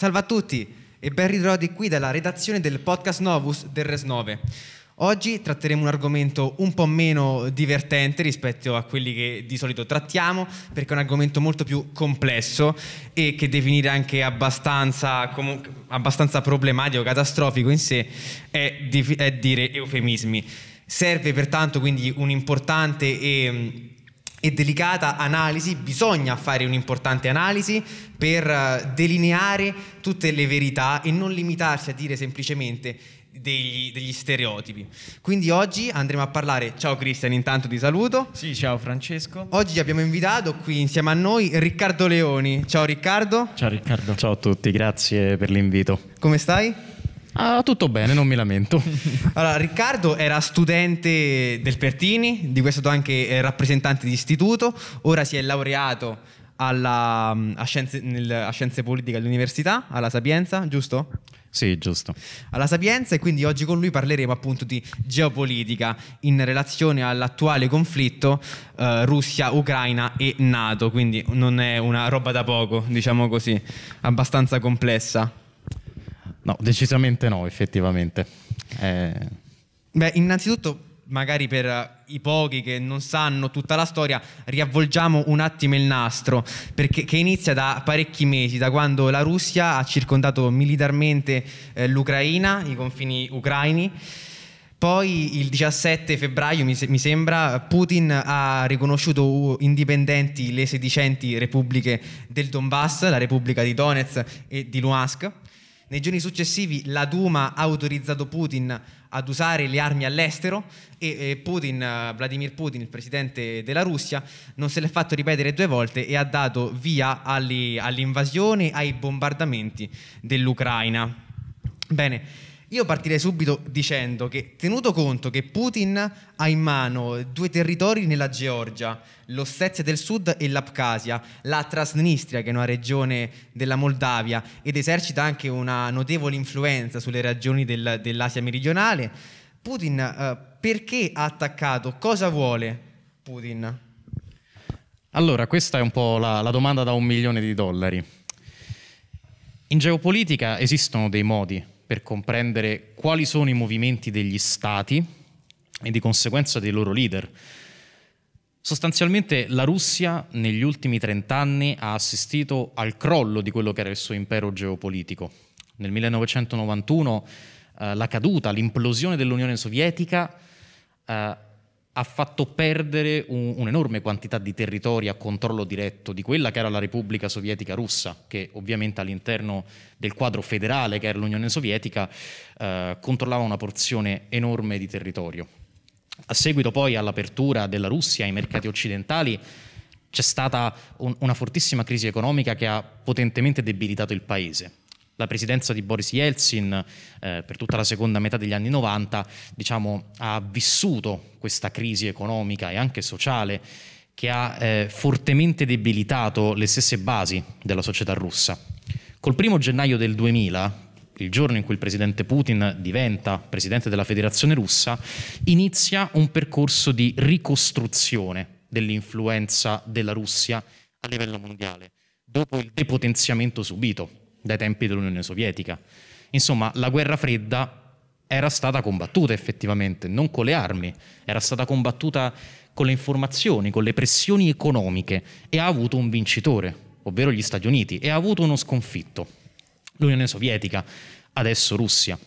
Salve a tutti e ben ritrovati qui dalla redazione del podcast Novus del Res 9. Oggi tratteremo un argomento un po' meno divertente rispetto a quelli che di solito trattiamo, perché è un argomento molto più complesso e che definire anche abbastanza, comunque, abbastanza problematico, catastrofico in sé, è, di, è dire eufemismi. Serve pertanto quindi un importante e e delicata analisi, bisogna fare un'importante analisi per eh, delineare tutte le verità e non limitarsi a dire semplicemente degli, degli stereotipi. Quindi oggi andremo a parlare, ciao Cristian intanto ti saluto. Sì, ciao Francesco. Oggi abbiamo invitato qui insieme a noi Riccardo Leoni. Ciao Riccardo. Ciao Riccardo. Ciao a tutti, grazie per l'invito. Come stai? Ah, tutto bene, non mi lamento. allora, Riccardo era studente del Pertini, di cui è stato anche eh, rappresentante di istituto, ora si è laureato alla, mm, a, scienze, nel, a Scienze Politiche all'università, alla Sapienza, giusto? Sì, giusto. Alla Sapienza e quindi oggi con lui parleremo appunto di geopolitica in relazione all'attuale conflitto eh, Russia-Ucraina e Nato, quindi non è una roba da poco, diciamo così, abbastanza complessa. No, decisamente no, effettivamente. Eh... Beh, innanzitutto magari per eh, i pochi che non sanno tutta la storia, riavvolgiamo un attimo il nastro, perché che inizia da parecchi mesi, da quando la Russia ha circondato militarmente eh, l'Ucraina, i confini ucraini. Poi il 17 febbraio, mi, se- mi, sembra, Putin ha riconosciuto indipendenti le sedicenti repubbliche del Donbass, la Repubblica di Donetsk e di Luhansk. Nei giorni successivi la Duma ha autorizzato Putin ad usare le armi all'estero e Putin, Vladimir Putin, il presidente della Russia, non se l'è fatto ripetere due volte e ha dato via all'invasione, ai bombardamenti dell'Ucraina. Bene, io partirei subito dicendo che, tenuto conto che Putin ha in mano due territori nella Georgia, l'Ossetia del Sud e l'Abkhazia, la Transnistria, che è una regione della Moldavia, ed esercita anche una notevole influenza sulle regioni del, dell'Asia meridionale, Putin eh, perché ha attaccato? Cosa vuole Putin? Allora, questa è un po' la, la domanda da un milione di dollari. In geopolitica esistono dei modi per comprendere quali sono i movimenti degli stati e di conseguenza dei loro leader. Sostanzialmente la Russia negli ultimi trent'anni ha assistito al crollo di quello che era il suo impero geopolitico. Nel 1991 eh, la caduta, l'implosione dell'Unione Sovietica eh, ha fatto perdere un, un'enorme quantità di territori a controllo diretto di quella che era la Repubblica Sovietica russa, che ovviamente all'interno del quadro federale che era l'Unione Sovietica eh, controllava una porzione enorme di territorio. A seguito poi all'apertura della Russia ai mercati occidentali c'è stata un, una fortissima crisi economica che ha potentemente debilitato il paese la presidenza di Boris Yeltsin eh, per tutta la seconda metà degli anni 90 diciamo, ha vissuto questa crisi economica e anche sociale che ha eh, fortemente debilitato le stesse basi della società russa. Col primo gennaio del 2000, il giorno in cui il presidente Putin diventa presidente della Federazione russa, inizia un percorso di ricostruzione dell'influenza della Russia a livello mondiale, dopo il depotenziamento subito dai tempi dell'Unione Sovietica. Insomma, la guerra fredda era stata combattuta effettivamente, non con le armi, era stata combattuta con le informazioni, con le pressioni economiche e ha avuto un vincitore, ovvero gli Stati Uniti, e ha avuto uno sconfitto, l'Unione Sovietica, adesso Russia.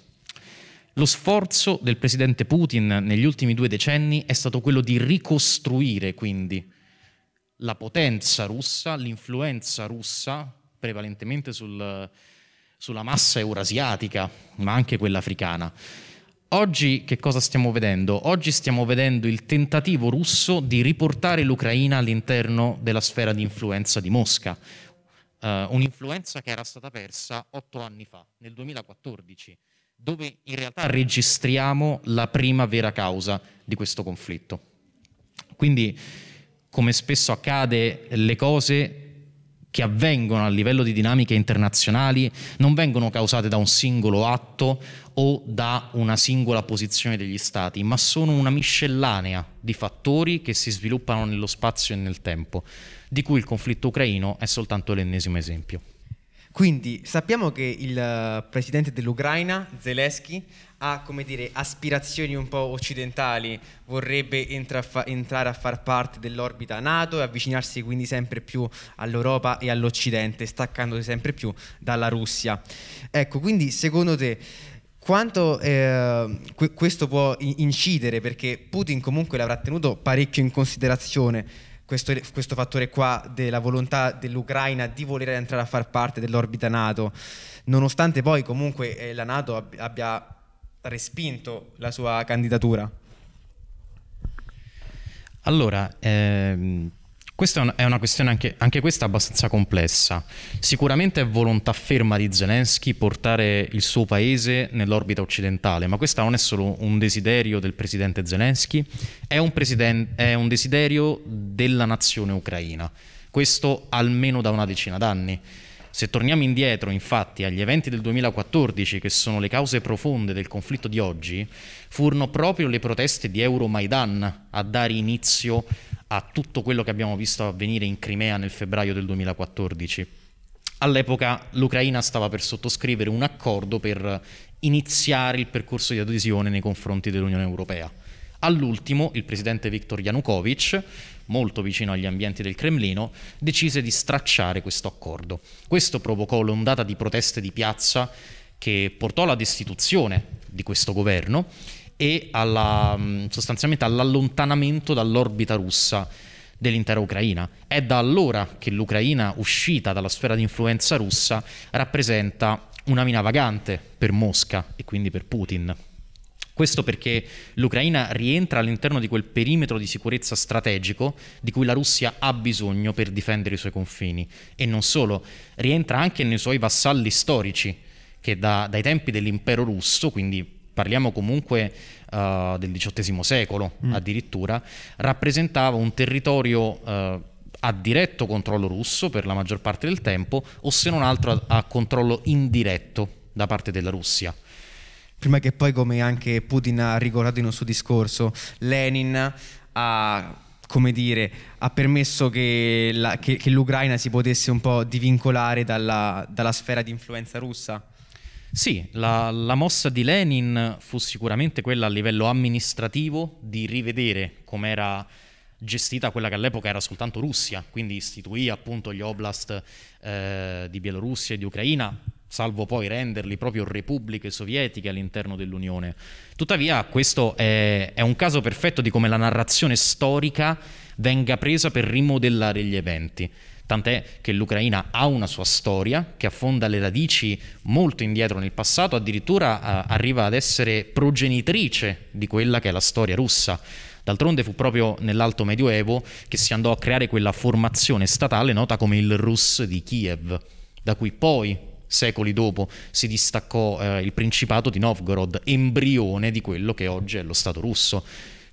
Lo sforzo del presidente Putin negli ultimi due decenni è stato quello di ricostruire quindi la potenza russa, l'influenza russa, prevalentemente sul, sulla massa eurasiatica, ma anche quella africana. Oggi che cosa stiamo vedendo? Oggi stiamo vedendo il tentativo russo di riportare l'Ucraina all'interno della sfera di influenza di Mosca, uh, un'influenza che era stata persa otto anni fa, nel 2014, dove in realtà registriamo la prima vera causa di questo conflitto. Quindi, come spesso accade, le cose che avvengono a livello di dinamiche internazionali non vengono causate da un singolo atto o da una singola posizione degli stati, ma sono una miscellanea di fattori che si sviluppano nello spazio e nel tempo, di cui il conflitto ucraino è soltanto l'ennesimo esempio. Quindi sappiamo che il eh, presidente dell'Ucraina, Zelensky, ha dire, aspirazioni un po' occidentali, vorrebbe entra- entrare a far parte dell'orbita NATO e avvicinarsi quindi sempre più all'Europa e all'Occidente, staccandosi sempre più dalla Russia. Ecco, quindi secondo te quanto eh, questo può incidere? Perché Putin comunque l'avrà tenuto parecchio in considerazione questo, questo, fattore qua della volontà dell'Ucraina di voler entrare a far parte dell'orbita NATO, nonostante poi comunque eh, la NATO abbia respinto la sua candidatura? Allora, ehm, questa è una questione anche, anche, questa abbastanza complessa. Sicuramente è volontà ferma di Zelensky portare il suo paese nell'orbita occidentale, ma questo non è solo un desiderio del presidente Zelensky, è un, presiden- è un desiderio della nazione ucraina. Questo almeno da una decina d'anni. Se torniamo indietro, infatti, agli eventi del 2014, che sono le cause profonde del conflitto di oggi, furono proprio le proteste di Euromaidan a dare inizio a tutto quello che abbiamo visto avvenire in Crimea nel febbraio del 2014. All'epoca l'Ucraina stava per sottoscrivere un accordo per iniziare il percorso di adesione nei confronti dell'Unione Europea. All'ultimo, il presidente Viktor Yanukovych molto vicino agli ambienti del Cremlino, decise di stracciare questo accordo. Questo provocò l'ondata di proteste di piazza che portò alla destituzione di questo governo e alla, mm, sostanzialmente all'allontanamento dall'orbita russa dell'intera Ucraina. È da allora che l'Ucraina, uscita dalla sfera di influenza russa, rappresenta una mina vagante per Mosca e quindi per Putin. Questo perché l'Ucraina rientra all'interno di quel perimetro di sicurezza strategico di cui la Russia ha bisogno per difendere i suoi confini. E non solo, rientra anche nei suoi vassalli storici, che da, dai tempi dell'impero russo, quindi parliamo comunque uh, del XVIII secolo mm. addirittura, rappresentava un territorio... Uh, a diretto controllo russo per la maggior parte del tempo o se non altro a, a controllo indiretto da parte della Russia prima che poi, come anche Putin ha ricordato in un suo discorso, Lenin ha come dire, ha permesso che, la, che, che, l'Ucraina si potesse un po' divincolare dalla, dalla sfera di influenza russa? Sì, la, la, mossa di Lenin fu sicuramente quella a livello amministrativo di rivedere come era gestita quella che all'epoca era soltanto Russia, quindi istituì appunto gli oblast eh, di Bielorussia e di Ucraina, salvo poi renderli proprio repubbliche sovietiche all'interno dell'Unione. Tuttavia questo è, è un caso perfetto di come la narrazione storica venga presa per rimodellare gli eventi tant'è che l'Ucraina ha una sua storia che affonda le radici molto indietro nel passato, addirittura uh, arriva ad essere progenitrice di quella che è la storia russa. D'altronde fu proprio nell'Alto Medioevo che si andò a creare quella formazione statale nota come il Rus di Kiev, da cui poi secoli dopo si distaccò eh, il Principato di Novgorod, embrione di quello che oggi è lo Stato russo.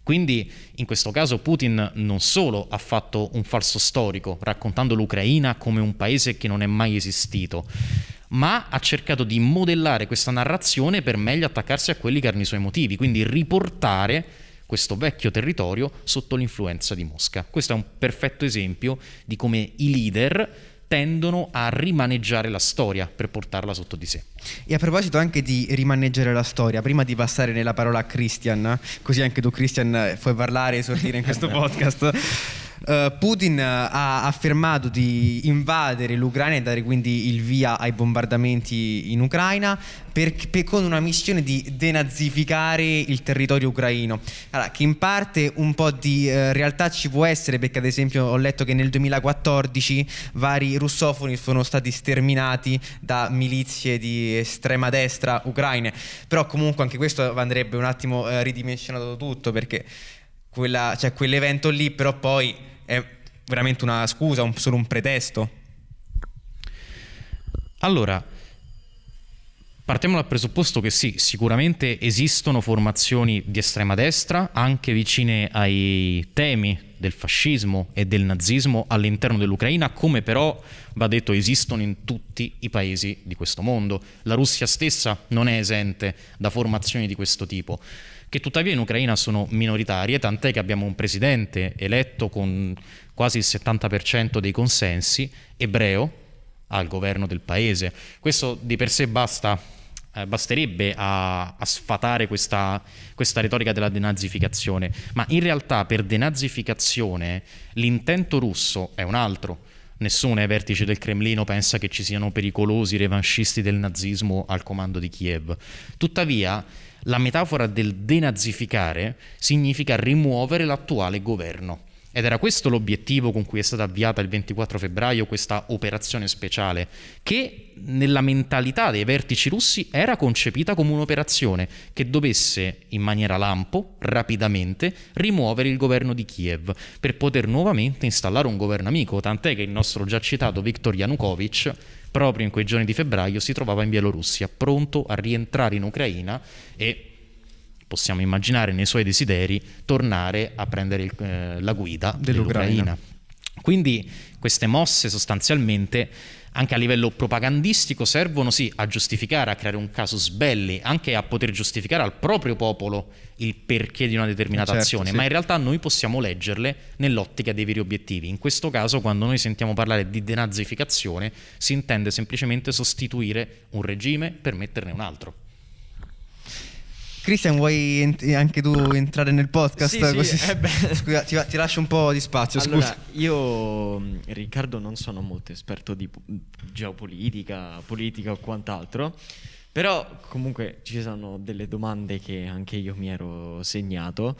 Quindi in questo caso Putin non solo ha fatto un falso storico, raccontando l'Ucraina come un paese che non è mai esistito, ma ha cercato di modellare questa narrazione per meglio attaccarsi a quelli che erano i suoi motivi, quindi riportare questo vecchio territorio sotto l'influenza di Mosca. Questo è un perfetto esempio di come i leader tendono a rimaneggiare la storia per portarla sotto di sé. E a proposito anche di rimaneggiare la storia, prima di passare nella parola a Christian, così anche tu Christian eh, puoi parlare e sortire in questo podcast. Eh, Putin eh, ha affermato di invadere l'Ucraina e dare quindi il via ai bombardamenti in Ucraina per, per, con una missione di denazificare il territorio ucraino. Allora, che in parte un po' di uh, realtà ci può essere, perché ad esempio ho letto che nel 2014 vari russofoni sono stati sterminati da milizie di estrema destra ucraine, però comunque anche questo andrebbe un attimo uh, ridimensionato tutto perché quella, cioè, quell'evento lì, però poi è veramente una scusa, un, solo un pretesto. Allora, partiamo dal presupposto che sì, sicuramente esistono formazioni di estrema destra, anche vicine ai temi del fascismo e del nazismo all'interno dell'Ucraina, come però, va detto, esistono in tutti i paesi di questo mondo. La Russia stessa non è esente da formazioni di questo tipo che tuttavia in Ucraina sono minoritarie, tant'è che abbiamo un presidente eletto con quasi il 70% dei consensi, ebreo, al governo del paese. Questo di per sé basta, eh, basterebbe a, a sfatare questa, questa retorica della denazificazione, ma in realtà per denazificazione l'intento russo è un altro. Nessuno ai vertici del Cremlino pensa che ci siano pericolosi revanchisti del nazismo al comando di Kiev. Tuttavia, la metafora del denazificare significa rimuovere l'attuale governo. Ed era questo l'obiettivo con cui è stata avviata il 24 febbraio questa operazione speciale, che nella mentalità dei vertici russi era concepita come un'operazione che dovesse, in maniera lampo, rapidamente, rimuovere il governo di Kiev per poter nuovamente installare un governo amico, tant'è che il nostro già citato Viktor Yanukovych proprio in quei giorni di febbraio si trovava in Bielorussia, pronto a rientrare in Ucraina e possiamo immaginare nei suoi desideri tornare a prendere il, eh, la guida dell'Ucraina. dell'Ucraina. Quindi queste mosse sostanzialmente anche a livello propagandistico servono sì a giustificare, a creare un casus belli, anche a poter giustificare al proprio popolo il perché di una determinata certo, azione, sì. ma in realtà noi possiamo leggerle nell'ottica dei veri obiettivi. In questo caso quando noi sentiamo parlare di denazificazione si intende semplicemente sostituire un regime per metterne un altro. Cristian, vuoi anche tu entrare nel podcast? Sì, sì, Scusa, eh, ti, ti, lascio un po' di spazio. Allora, scusa. Io, mm, Riccardo, non sono molto esperto di geopolitica, politica o quant'altro. Però comunque ci sono delle domande che anche io mi ero segnato.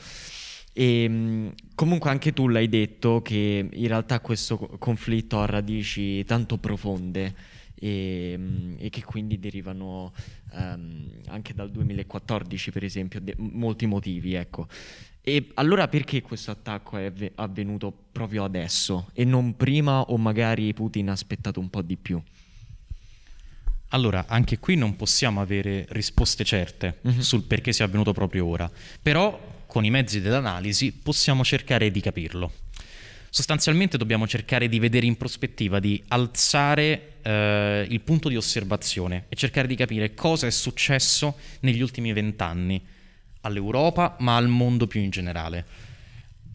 E ehm, comunque anche tu l'hai detto che in realtà questo conflitto ha radici tanto profonde e, mm, e che quindi derivano um, anche dal 2014 per esempio, de- molti motivi. Ecco. E allora perché questo attacco è avvenuto proprio adesso e non prima o magari Putin ha aspettato un po' di più? Allora, anche qui non possiamo avere risposte certe mm-hmm. sul perché sia avvenuto proprio ora, però con i mezzi dell'analisi possiamo cercare di capirlo. Sostanzialmente dobbiamo cercare di vedere in prospettiva, di alzare eh, il punto di osservazione e cercare di capire cosa è successo negli ultimi vent'anni all'Europa, ma al mondo più in generale.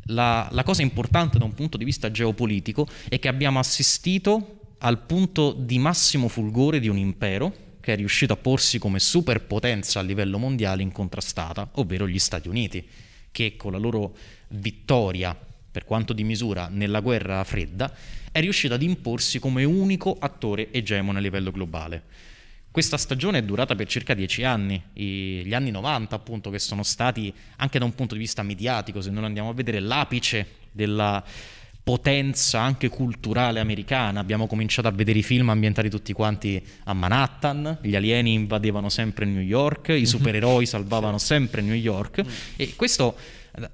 La, la cosa importante da un punto di vista geopolitico è che abbiamo assistito al punto di massimo fulgore di un impero che è riuscito a porsi come superpotenza a livello mondiale incontrastata, ovvero gli Stati Uniti, che con la loro vittoria per quanto di misura, nella guerra fredda, è riuscito ad imporsi come unico attore egemone a livello globale. Questa stagione è durata per circa dieci anni, I, gli anni 90 appunto che sono stati anche da un punto di vista mediatico, se non andiamo a vedere l'apice della potenza anche culturale americana, abbiamo cominciato a vedere i film ambientati tutti quanti a Manhattan, gli alieni invadevano sempre New York, i mhm. supereroi salvavano sempre New York mm. e questo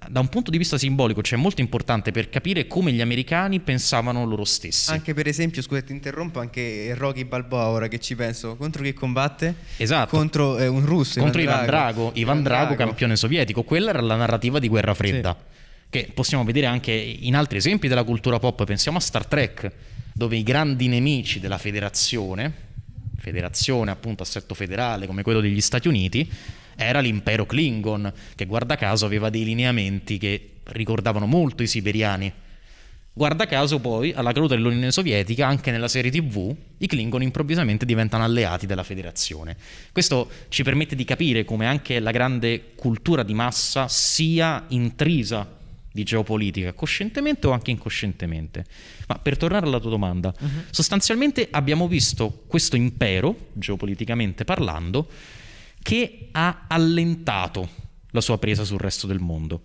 da un punto di vista simbolico, cioè molto importante per capire come gli americani pensavano loro stessi. Anche per esempio, scusate, ti interrompo, anche Rocky Balboa, ora che ci penso, contro chi combatte? Esatto. Contro eh, un russo. Contro Ivan Drago, Drago. Ivan Drago, campione sovietico. Quella era la narrativa di guerra fredda, sì. che possiamo vedere anche in altri esempi della cultura pop. Pensiamo a Star Trek, dove i grandi nemici della federazione, federazione appunto assetto federale come quello degli Stati Uniti, era l'impero Klingon, che guarda caso aveva dei lineamenti che ricordavano molto i siberiani. Guarda caso poi, alla caduta dell'Unione Sovietica, anche nella serie TV, i Klingon improvvisamente diventano alleati della Federazione. Questo ci permette di capire come anche la grande cultura di massa sia intrisa di geopolitica, coscientemente o anche incoscientemente. Ma per tornare alla tua domanda, uh-huh. sostanzialmente abbiamo visto questo impero, geopoliticamente parlando, che ha allentato la sua presa sul resto del mondo.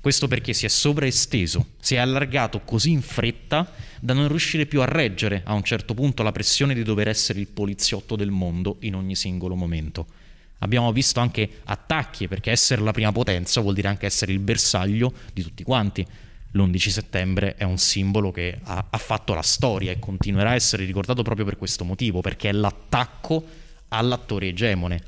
Questo perché si è sovraesteso, si è allargato così in fretta da non riuscire più a reggere a un certo punto la pressione di dover essere il poliziotto del mondo in ogni singolo momento. Abbiamo visto anche attacchi, perché essere la prima potenza vuol dire anche essere il bersaglio di tutti quanti. L'11 settembre è un simbolo che ha, ha fatto la storia e continuerà a essere ricordato proprio per questo motivo, perché è l'attacco all'attore egemone.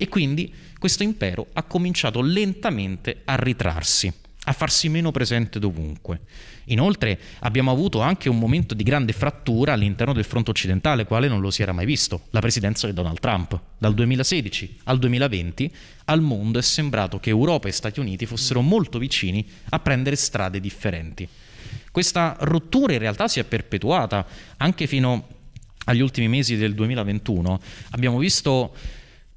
E quindi questo impero ha cominciato lentamente a ritrarsi, a farsi meno presente dovunque. Inoltre abbiamo avuto anche un momento di grande frattura all'interno del fronte occidentale, quale non lo si era mai visto, la presidenza di Donald Trump. Dal 2016 al 2020 al mondo è sembrato che Europa e Stati Uniti fossero molto vicini a prendere strade differenti. Questa rottura in realtà si è perpetuata anche fino agli ultimi mesi del 2021. Abbiamo visto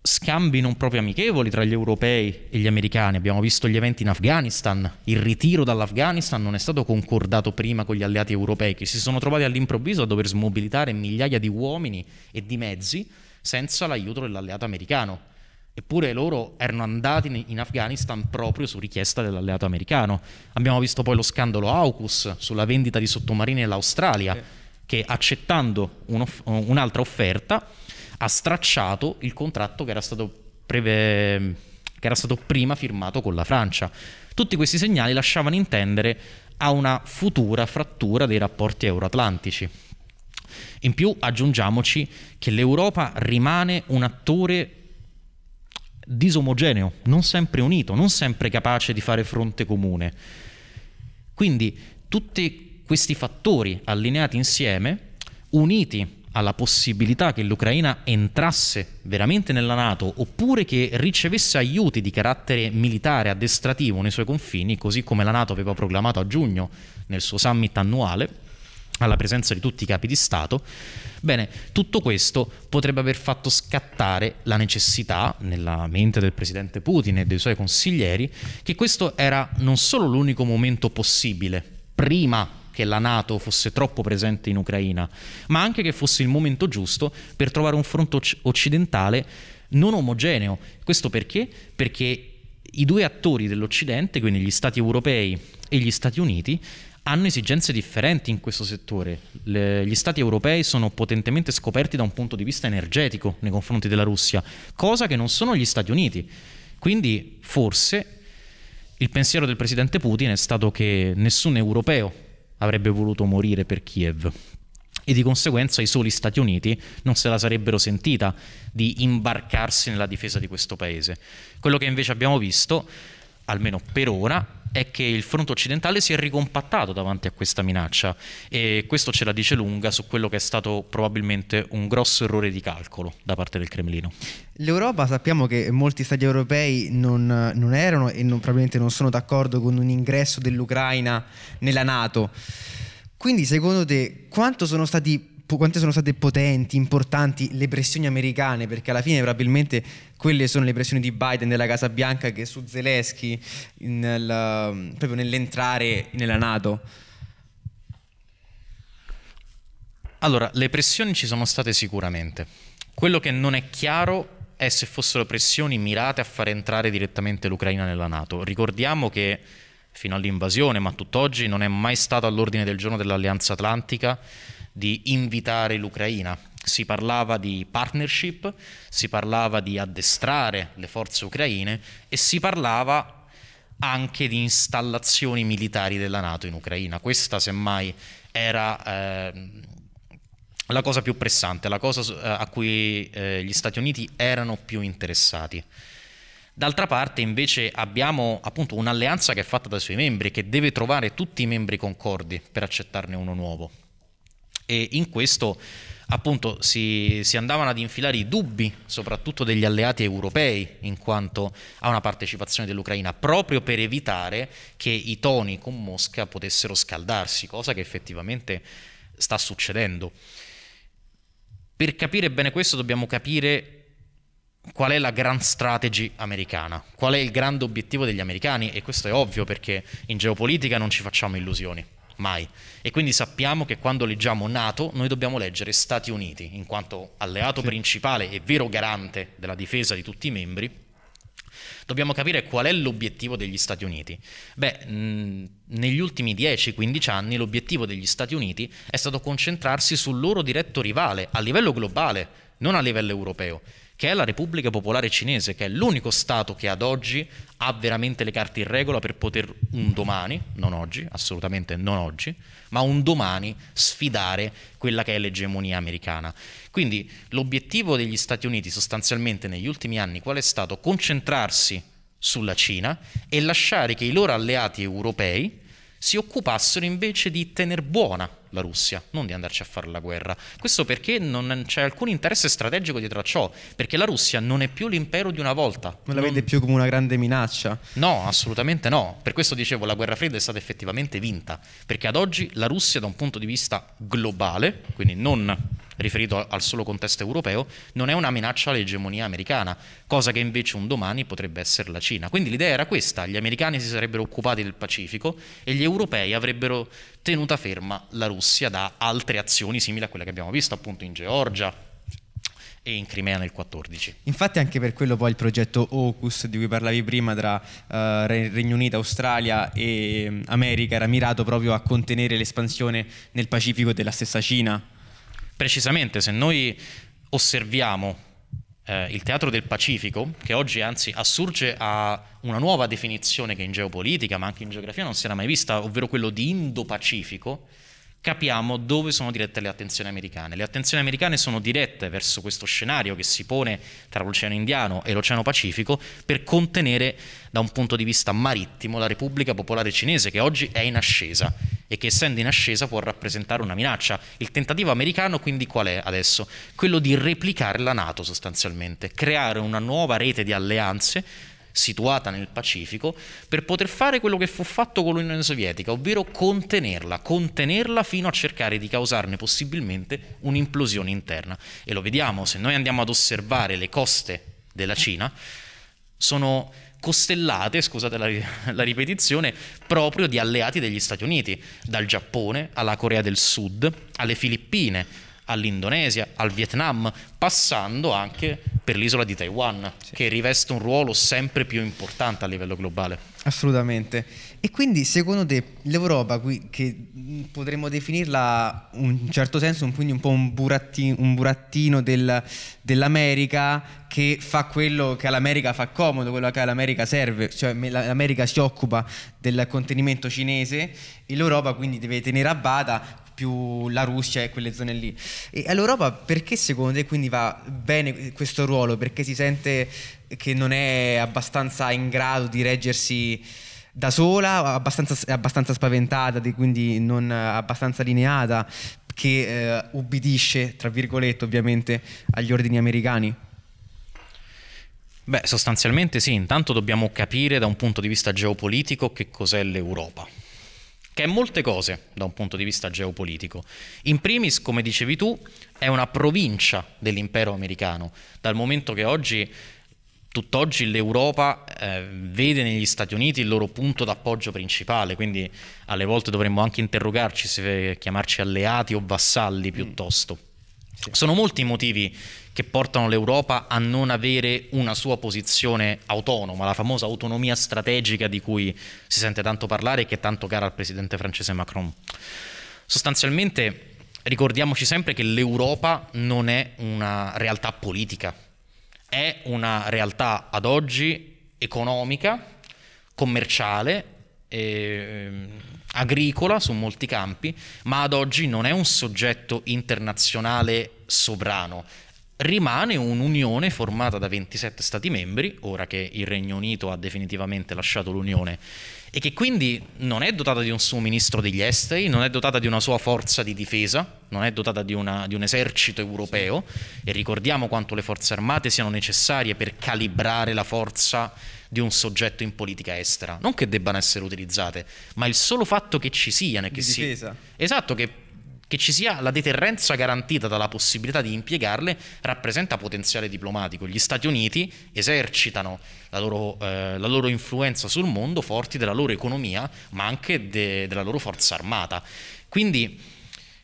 scambi non proprio amichevoli tra gli europei e gli americani. Abbiamo visto gli eventi in Afghanistan, il ritiro dall'Afghanistan non è stato concordato prima con gli alleati europei che si sono trovati all'improvviso a dover smobilitare migliaia di uomini e di mezzi senza l'aiuto dell'alleato americano. Eppure loro erano andati in Afghanistan proprio su richiesta dell'alleato americano. Abbiamo visto poi lo scandalo AUKUS sulla vendita di sottomarini all'Australia, che accettando un'altra offerta ha stracciato il contratto che era stato, preve... che era stato prima firmato con la Francia. Tutti questi segnali lasciavano intendere a una futura frattura dei rapporti euroatlantici. In più aggiungiamoci che l'Europa rimane un attore disomogeneo, non sempre unito, non sempre capace di fare fronte comune. Quindi tutti questi fattori allineati insieme, uniti alla possibilità che l'Ucraina entrasse veramente nella Nato oppure che ricevesse aiuti di carattere militare addestrativo nei suoi confini, così come la Nato aveva proclamato a giugno nel suo summit annuale, alla presenza di tutti i capi di Stato, bene, tutto questo potrebbe aver fatto scattare la necessità, nella mente del presidente Putin e dei suoi consiglieri, che questo era non solo l'unico momento possibile, prima che la Nato fosse troppo presente in Ucraina, ma anche che fosse il momento giusto per trovare un fronte occidentale non omogeneo. Questo perché? Perché i due attori dell'Occidente, quindi gli Stati europei e gli Stati Uniti, hanno esigenze differenti in questo settore. Le, gli Stati europei sono potentemente scoperti da un punto di vista energetico nei confronti della Russia, cosa che non sono gli Stati Uniti. Quindi forse il pensiero del presidente Putin è stato che nessun europeo avrebbe voluto morire per Kiev e di conseguenza i soli Stati Uniti non se la sarebbero sentita di imbarcarsi nella difesa di questo paese. Quello che invece abbiamo visto, almeno per ora, è che il fronte occidentale si è ricompattato davanti a questa minaccia e questo ce la dice lunga su quello che è stato probabilmente un grosso errore di calcolo da parte del Cremlino. L'Europa sappiamo che molti stati europei non, non erano e non, probabilmente non sono d'accordo con un ingresso dell'Ucraina nella Nato. Quindi secondo te quanto sono stati quante sono state potenti, importanti le pressioni americane, perché alla fine probabilmente quelle sono le pressioni di Biden della Casa Bianca che su Zelensky nel, proprio nell'entrare nella Nato. Allora, le pressioni ci sono state sicuramente. Quello che non è chiaro è se fossero pressioni mirate a far entrare direttamente l'Ucraina nella Nato. Ricordiamo che fino all'invasione, ma tutt'oggi non è mai stato all'ordine del giorno dell'Alleanza Atlantica di invitare l'Ucraina. Si parlava di partnership, si parlava di addestrare le forze ucraine e si parlava anche di installazioni militari della Nato in Ucraina. Questa semmai era eh, la cosa più pressante, la cosa a cui eh, gli Stati Uniti erano più interessati. D'altra parte invece abbiamo appunto un'alleanza che è fatta dai suoi membri, che deve trovare tutti i membri concordi per accettarne uno nuovo e in questo appunto si, si, andavano ad infilare i dubbi, soprattutto degli alleati europei, in quanto a una partecipazione dell'Ucraina, proprio per evitare che i toni con Mosca potessero scaldarsi, cosa che effettivamente sta succedendo. Per capire bene questo dobbiamo capire qual è la grand strategy americana, qual è il grande obiettivo degli americani e questo è ovvio perché in geopolitica non ci facciamo illusioni mai. E quindi sappiamo che quando leggiamo NATO noi dobbiamo leggere Stati Uniti, in quanto alleato sì. principale e vero garante della difesa di tutti i membri, dobbiamo capire qual è l'obiettivo degli Stati Uniti. Beh, mh, negli ultimi 10-15 anni l'obiettivo degli Stati Uniti è stato concentrarsi sul loro diretto rivale a livello globale, non a livello europeo che è la Repubblica Popolare Cinese, che è l'unico Stato che ad oggi ha veramente le carte in regola per poter un domani, non oggi, assolutamente non oggi, ma un domani sfidare quella che è l'egemonia americana. Quindi l'obiettivo degli Stati Uniti sostanzialmente negli ultimi anni qual è stato? Concentrarsi sulla Cina e lasciare che i loro alleati europei si occupassero invece di tenere buona la Russia, non di andarci a fare la guerra. Questo perché non c'è alcun interesse strategico dietro a ciò, perché la Russia non è più l'impero di una volta. Non, la vede più come una grande minaccia? No, assolutamente no. Per questo dicevo, la guerra fredda è stata effettivamente vinta, perché ad oggi la Russia da un punto di vista globale, quindi non riferito al solo contesto europeo, non è una minaccia all'egemonia americana, cosa che invece un domani potrebbe essere la Cina. Quindi l'idea era questa, gli americani si sarebbero occupati del Pacifico e gli europei avrebbero tenuta ferma la Russia da altre azioni simili a quelle che abbiamo visto appunto in Georgia, e in Crimea nel 14. Infatti anche per quello poi il progetto AUKUS di cui parlavi prima tra eh, Regno Unito, Australia e ehm, America era mirato proprio a contenere l'espansione nel Pacifico della stessa Cina precisamente se noi osserviamo eh, il teatro del Pacifico, che oggi anzi assurge a una nuova definizione che in geopolitica, ma anche in geografia non si era mai vista, ovvero quello di Indo-Pacifico, capiamo dove sono dirette le attenzioni americane. Le attenzioni americane sono dirette verso questo scenario che si pone tra l'Oceano Indiano e l'Oceano Pacifico per contenere da un punto di vista marittimo la Repubblica Popolare Cinese che oggi è in ascesa e che essendo in ascesa può rappresentare una minaccia. Il tentativo americano quindi qual è adesso? Quello di replicare la Nato sostanzialmente, creare una nuova rete di alleanze situata nel Pacifico, per poter fare quello che fu fatto con l'Unione Sovietica, ovvero contenerla, contenerla fino a cercare di causarne possibilmente un'implosione interna. E lo vediamo, se noi andiamo ad osservare le coste della Cina, sono costellate, scusate la, la, ripetizione, proprio di alleati degli Stati Uniti, dal Giappone alla Corea del Sud, alle Filippine, all'Indonesia, al Vietnam, passando anche per l'isola di Taiwan, sì. che riveste un ruolo sempre più importante a livello globale. Assolutamente. E quindi secondo te l'Europa, che potremmo definirla in un certo senso quindi un, po' un, burattino, un burattino del, dell'America che fa quello che all'America fa comodo, quello che all'America serve, cioè l'America si occupa del contenimento cinese e l'Europa quindi deve tenere a bada più la Russia e quelle zone lì. E all'Europa perché secondo te quindi va bene questo ruolo? Perché si sente che non è abbastanza in grado di reggersi da sola, abbastanza, abbastanza spaventata, quindi non abbastanza lineata, che eh, ubbidisce, tra virgolette ovviamente, agli ordini americani? Beh, sostanzialmente sì, intanto dobbiamo capire da un punto di vista geopolitico che cos'è l'Europa che è molte cose da un punto di vista geopolitico. In primis, come dicevi tu, è una provincia dell'impero americano, dal momento che oggi tutt'oggi l'Europa eh, vede negli Stati Uniti il loro punto d'appoggio principale, quindi alle volte dovremmo anche interrogarci se chiamarci alleati o vassalli mm. piuttosto. Mm. Sono molti i motivi che portano l'Europa a non avere una sua posizione autonoma, la famosa autonomia strategica di cui si sente tanto parlare e che è tanto cara al presidente francese Macron. Sostanzialmente ricordiamoci sempre che l'Europa non è una realtà politica, è una realtà ad oggi economica, commerciale, e, ehm, agricola su molti campi, ma ad oggi non è un soggetto internazionale sovrano. Rimane un'unione formata da 27 Stati membri, ora che il Regno Unito ha definitivamente lasciato l'unione, e che quindi non è dotata di un suo ministro degli esteri, non è dotata di una sua forza di difesa, non è dotata di, una, di un esercito europeo, e ricordiamo quanto le forze armate siano necessarie per calibrare la forza di un soggetto in politica estera. Non che debbano essere utilizzate, ma il solo fatto che ci siano e che di si... Difesa. Esatto, che, che ci sia la deterrenza garantita dalla possibilità di impiegarle rappresenta potenziale diplomatico. Gli Stati Uniti esercitano la loro, eh, la loro influenza sul mondo forti della loro economia, ma anche de, della loro forza armata. Quindi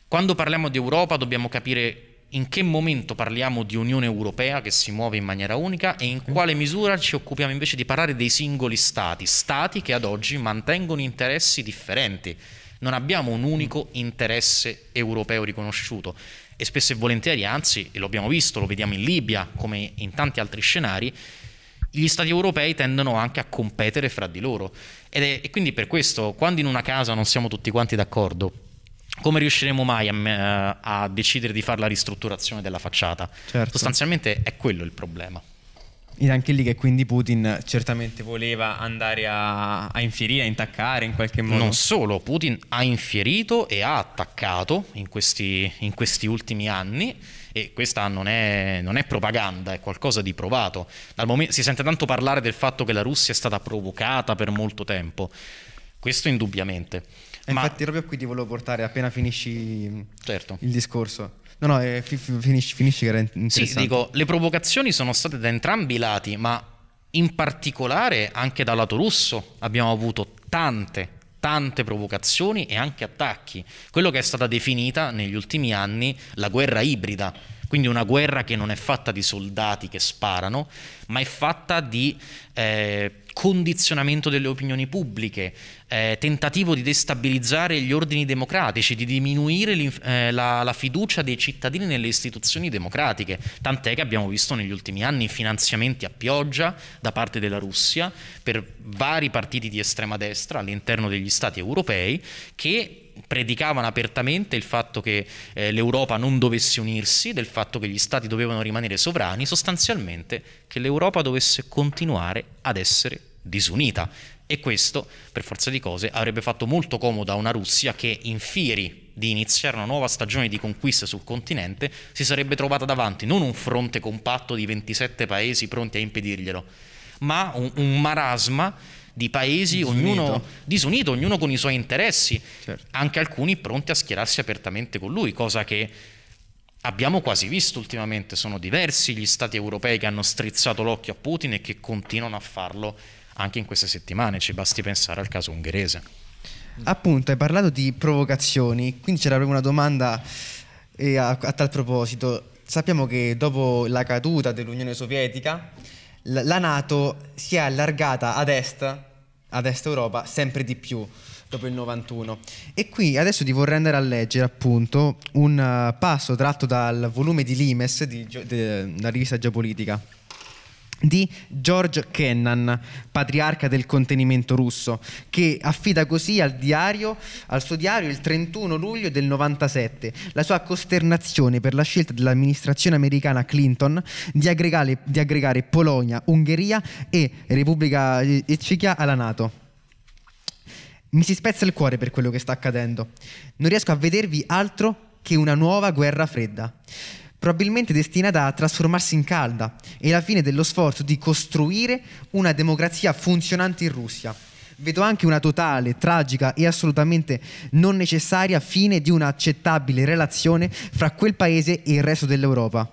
quando parliamo di Europa dobbiamo capire in che momento parliamo di Unione Europea che si muove in maniera unica e in quale misura ci occupiamo invece di parlare dei singoli stati, stati che ad oggi mantengono interessi differenti. Non abbiamo un unico mm. interesse europeo riconosciuto e spesso e volentieri, anzi, e lo abbiamo visto, lo vediamo in Libia come in tanti altri scenari, gli stati europei tendono anche a competere fra di loro. Ed È, e quindi per questo, quando in una casa non siamo tutti quanti d'accordo, come riusciremo mai a, eh, a, decidere di fare la ristrutturazione della facciata? Certo. Sostanzialmente è quello il problema. Ed anche lì che quindi Putin certamente voleva andare a, a, infierire, a intaccare in qualche modo. Non solo, Putin ha infierito e ha attaccato in questi, in questi ultimi anni e questa non è, non è, propaganda, è qualcosa di provato. Momento, si sente tanto parlare del fatto che la Russia è stata provocata per molto tempo, questo indubbiamente eh, ma... Infatti proprio qui ti volevo portare appena finisci mm, certo. il discorso. No, no, eh, finisci, finisci che era interessante. Sì, dico, le provocazioni sono state da entrambi i lati, ma in particolare anche dal lato russo abbiamo avuto tante tante provocazioni e anche attacchi, quello che è stata definita negli ultimi anni la guerra ibrida, quindi una guerra che non è fatta di soldati che sparano, ma è fatta di eh, condizionamento delle opinioni pubbliche, eh, tentativo di destabilizzare gli ordini democratici, di diminuire eh, la, la, fiducia dei cittadini nelle istituzioni democratiche, tant'è che abbiamo visto negli ultimi anni finanziamenti a pioggia da parte della Russia per vari partiti di estrema destra all'interno degli stati europei che predicavano apertamente il fatto che eh, l'Europa non dovesse unirsi, del fatto che gli stati dovevano rimanere sovrani, sostanzialmente che l'Europa dovesse continuare ad essere disunita. E questo, per forza di cose, avrebbe fatto molto comodo a una Russia che, in fieri di iniziare una nuova stagione di conquiste sul continente, si sarebbe trovata davanti non un fronte compatto di 27 paesi pronti a impedirglielo, ma un, un marasma di paesi disunito. Ognuno, disunito, ognuno con i suoi interessi, certo. anche alcuni pronti a schierarsi apertamente con lui, cosa che abbiamo quasi visto ultimamente, sono diversi gli stati europei che hanno strizzato l'occhio a Putin e che continuano a farlo anche in queste settimane, ci basti pensare al caso ungherese. Appunto, hai parlato di provocazioni, quindi c'era proprio una domanda eh, a, a tal proposito. Sappiamo che dopo la caduta dell'Unione Sovietica la Nato si è allargata ad est, ad est Europa, sempre di più dopo il 91. E qui adesso ti vorrei andare a leggere appunto un uh, passo tratto dal volume di Limes, di, de, della rivista Geopolitica di George Kennan, patriarca del contenimento russo, che affida così al, diario, al suo diario il 31 luglio del 97 la sua costernazione per la scelta dell'amministrazione americana Clinton di aggregare, di aggregare Polonia, Ungheria e Repubblica eh, Ceca alla Nato. Mi si spezza il cuore per quello che sta accadendo. Non riesco a vedervi altro che una nuova guerra fredda probabilmente destinata a trasformarsi in calda e la fine dello sforzo di costruire una democrazia funzionante in Russia. Vedo anche una totale, tragica e assolutamente non necessaria fine di un'accettabile relazione fra quel paese e il resto dell'Europa.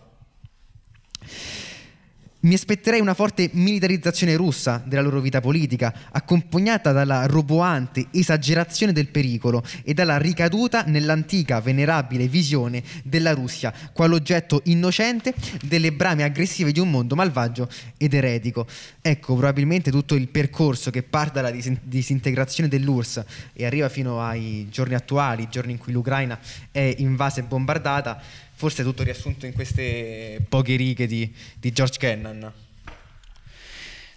Mi aspetterei una forte militarizzazione russa della loro vita politica, accompagnata dalla roboante esagerazione del pericolo e dalla ricaduta nell'antica venerabile visione della Russia, quale oggetto innocente delle brame aggressive di un mondo malvagio ed eretico. Ecco, probabilmente tutto il percorso che parte dalla disintegrazione dell'URSS e arriva fino ai giorni attuali, giorni in cui l'Ucraina è invasa e bombardata, forse è tutto riassunto in queste poche righe di, di George Kennan.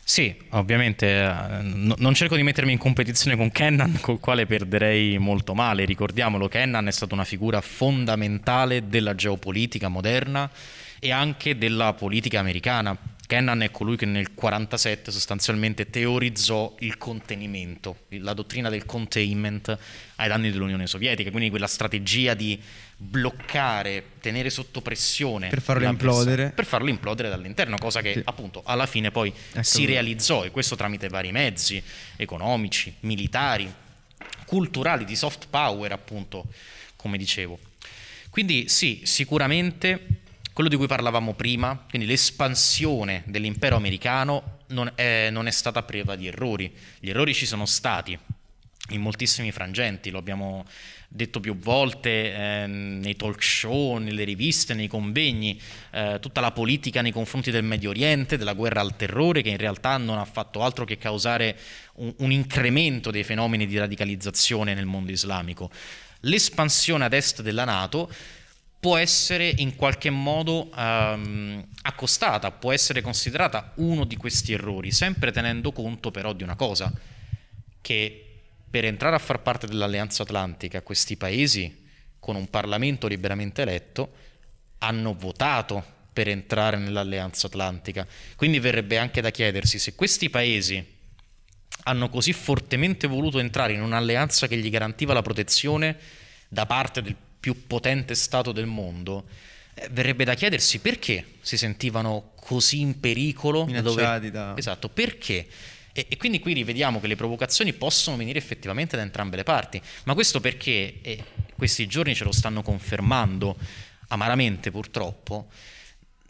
Sì, ovviamente eh, no, non cerco di mettermi in competizione con Kennan, col quale perderei molto male. Ricordiamolo, Kennan è stata una figura fondamentale della geopolitica moderna e anche della politica americana Kennan è colui che nel 1947 sostanzialmente teorizzò il contenimento, la dottrina del containment ai danni dell'Unione Sovietica, quindi quella strategia di bloccare, tenere sotto pressione per farlo implodere, per farlo implodere dall'interno, cosa che sì. appunto alla fine poi ecco si lui. realizzò e questo tramite vari mezzi economici, militari, culturali di soft power, appunto, come dicevo. Quindi sì, sicuramente quello di cui parlavamo prima, quindi l'espansione dell'impero americano non è, non è stata priva di errori, gli errori ci sono stati in moltissimi frangenti, lo abbiamo detto più volte eh, nei talk show, nelle riviste, nei convegni, eh, tutta la politica nei confronti del Medio Oriente, della guerra al terrore, che in realtà non ha fatto altro che causare un, un incremento dei fenomeni di radicalizzazione nel mondo islamico. L'espansione ad est della Nato può essere in qualche modo um, accostata, può essere considerata uno di questi errori, sempre tenendo conto però di una cosa, che per entrare a far parte dell'Alleanza Atlantica questi paesi, con un Parlamento liberamente eletto, hanno votato per entrare nell'Alleanza Atlantica. Quindi verrebbe anche da chiedersi se questi paesi hanno così fortemente voluto entrare in un'alleanza che gli garantiva la protezione da parte del più potente Stato del mondo, eh, verrebbe da chiedersi perché si sentivano così in pericolo. Minacciati dove... da... Esatto, perché? E, e, quindi qui rivediamo che le provocazioni possono venire effettivamente da entrambe le parti, ma questo perché, e eh, questi giorni ce lo stanno confermando amaramente purtroppo,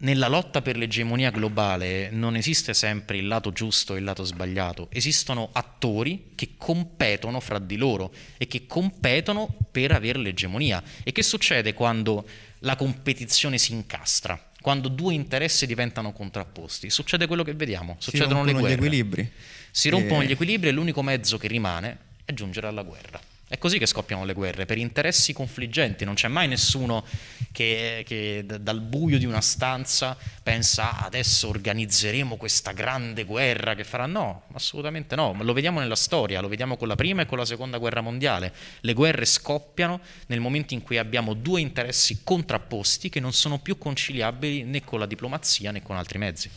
nella lotta per l'egemonia globale non esiste sempre il lato giusto e il lato sbagliato, esistono attori che competono fra di loro e che competono per avere l'egemonia. E che succede quando la competizione si incastra? Quando due interessi diventano contrapposti, succede quello che vediamo, succedono le guerre. Si rompono gli equilibri e l'unico mezzo che rimane è giungere alla guerra. È così che scoppiano le guerre, per interessi confliggenti, non c'è mai nessuno che, che dal buio di una stanza pensa ah, adesso organizzeremo questa grande guerra che farà. No, assolutamente no, lo vediamo nella storia, lo vediamo con la prima e con la seconda guerra mondiale. Le guerre scoppiano nel momento in cui abbiamo due interessi contrapposti che non sono più conciliabili né con la diplomazia né con altri mezzi.